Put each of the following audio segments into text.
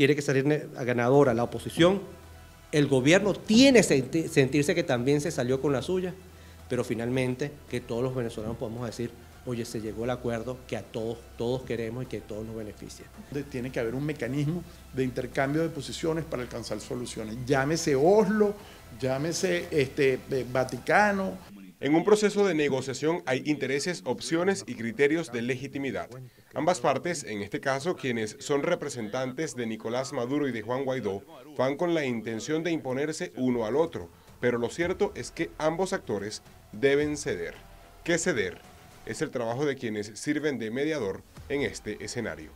tiene que salir ganadora la oposición, el gobierno tiene que sentirse que también se salió con la suya, pero finalmente que todos los venezolanos podemos decir, oye, se llegó el acuerdo que a todos, todos queremos y que todos nos beneficia. Tiene que haber un mecanismo de intercambio de posiciones para alcanzar soluciones. Llámese Oslo, llámese este, eh, Vaticano. En un proceso de negociación hay intereses, opciones y criterios de legitimidad. Ambas partes, en este caso quienes son representantes de Nicolás Maduro y de Juan Guaidó, van con la intención de imponerse uno al otro, pero lo cierto es que ambos actores deben ceder. ¿Qué ceder? Es el trabajo de quienes sirven de mediador en este escenario.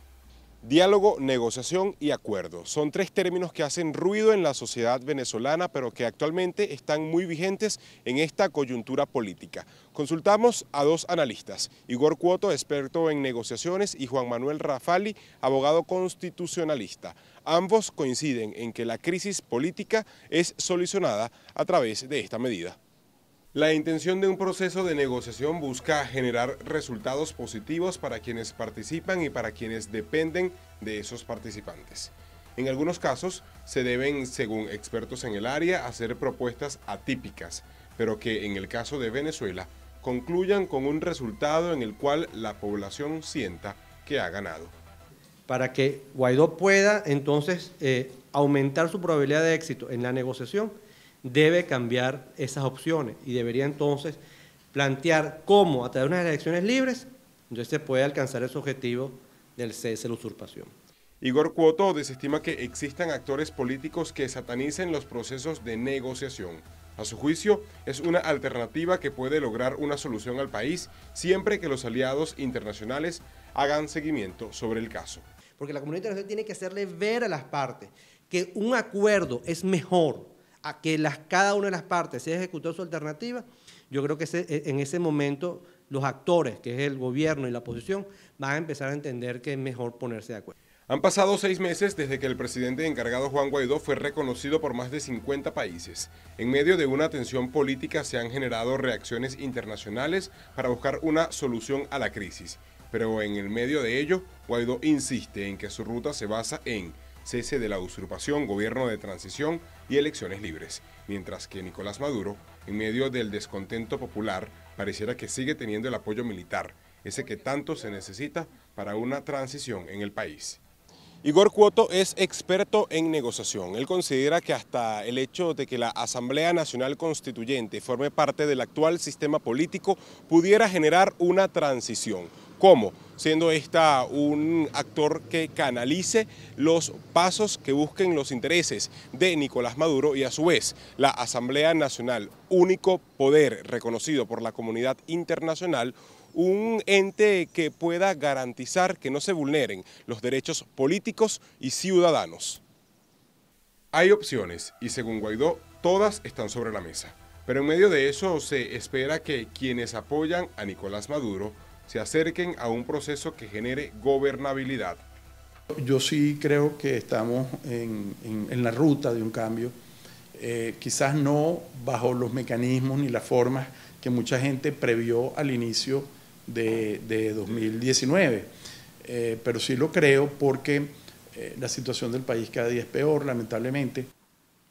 Diálogo, negociación y acuerdo son tres términos que hacen ruido en la sociedad venezolana, pero que actualmente están muy vigentes en esta coyuntura política. Consultamos a dos analistas, Igor Cuoto, experto en negociaciones, y Juan Manuel Rafali, abogado constitucionalista. Ambos coinciden en que la crisis política es solucionada a través de esta medida. La intención de un proceso de negociación busca generar resultados positivos para quienes participan y para quienes dependen de esos participantes. En algunos casos se deben, según expertos en el área, hacer propuestas atípicas, pero que en el caso de Venezuela concluyan con un resultado en el cual la población sienta que ha ganado. Para que Guaidó pueda entonces eh, aumentar su probabilidad de éxito en la negociación, debe cambiar esas opciones y debería entonces plantear cómo a través de unas elecciones libres entonces se puede alcanzar ese objetivo del cese de la usurpación. Igor Cuoto desestima que existan actores políticos que satanicen los procesos de negociación. A su juicio, es una alternativa que puede lograr una solución al país siempre que los aliados internacionales hagan seguimiento sobre el caso. Porque la comunidad internacional tiene que hacerle ver a las partes que un acuerdo es mejor a que cada una de las partes se ejecutó su alternativa, yo creo que e, en ese momento los actores, que es el gobierno y la oposición, van a empezar a entender que es mejor ponerse de acuerdo. Han pasado seis meses desde que el presidente encargado Juan Guaidó fue reconocido por más de 50 países. En medio de una tensión política se han generado reacciones internacionales para buscar una solución a la crisis. Pero en el medio de ello, Guaidó insiste en que su ruta se basa en cese de la usurpación, gobierno de transición y elecciones libres, mientras que Nicolás Maduro, en medio del descontento popular, pareciera que sigue teniendo el apoyo militar, ese que tanto se necesita para una transición en el país. Igor Cuoto es experto en negociación. Él considera que hasta el hecho de que la Asamblea Nacional Constituyente forme parte del actual sistema político pudiera generar una transición cómo, siendo esta un actor que canalice los pasos que busquen los intereses de Nicolás Maduro y a su vez la Asamblea Nacional, único poder reconocido por la comunidad internacional, un ente que pueda garantizar que no se vulneren los derechos políticos y ciudadanos. Hay opciones y según Guaidó, todas están sobre la mesa. Pero en medio de eso se espera que quienes apoyan a Nicolás Maduro se acerquen a un proceso que genere gobernabilidad. Yo sí creo que estamos en, la ruta de un cambio, eh, quizás no bajo los mecanismos ni las formas que mucha gente previó al inicio de, 2019, eh, pero sí lo creo porque eh, la situación del país cada día es peor, lamentablemente.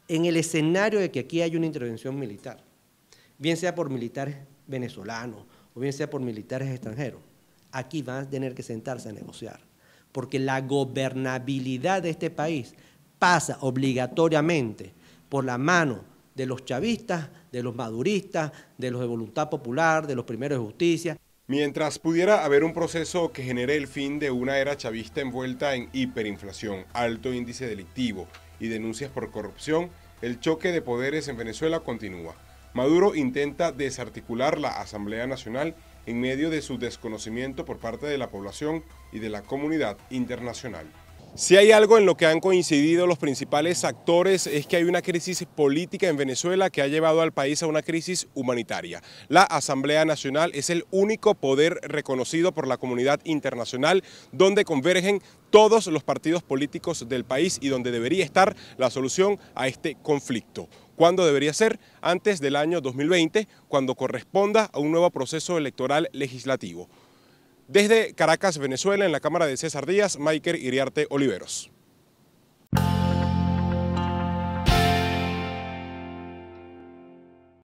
En el escenario de que aquí hay una intervención militar, bien sea por militares venezolanos, o bien sea por militares extranjeros, aquí van a tener que sentarse a negociar, porque la gobernabilidad de este país pasa obligatoriamente por la mano de los chavistas, de los maduristas, de los de voluntad popular, de los primeros de justicia. Mientras pudiera haber un proceso que genere el fin de una era chavista envuelta en hiperinflación, alto índice delictivo y denuncias por corrupción, el choque de poderes en Venezuela continúa. Maduro intenta desarticular la Asamblea Nacional en medio de su desconocimiento por parte de la población y de la comunidad internacional. Si hay algo en lo que han coincidido los principales actores es que hay una crisis política en Venezuela que ha llevado al país a una crisis humanitaria. La Asamblea Nacional es el único poder reconocido por la comunidad internacional donde convergen todos los partidos políticos del país y donde debería estar la solución a este conflicto. ¿Cuándo debería ser? Antes del año 2020, cuando corresponda a un nuevo proceso electoral legislativo. Desde Caracas, Venezuela, en la cámara de César Díaz, Maiker Iriarte Oliveros.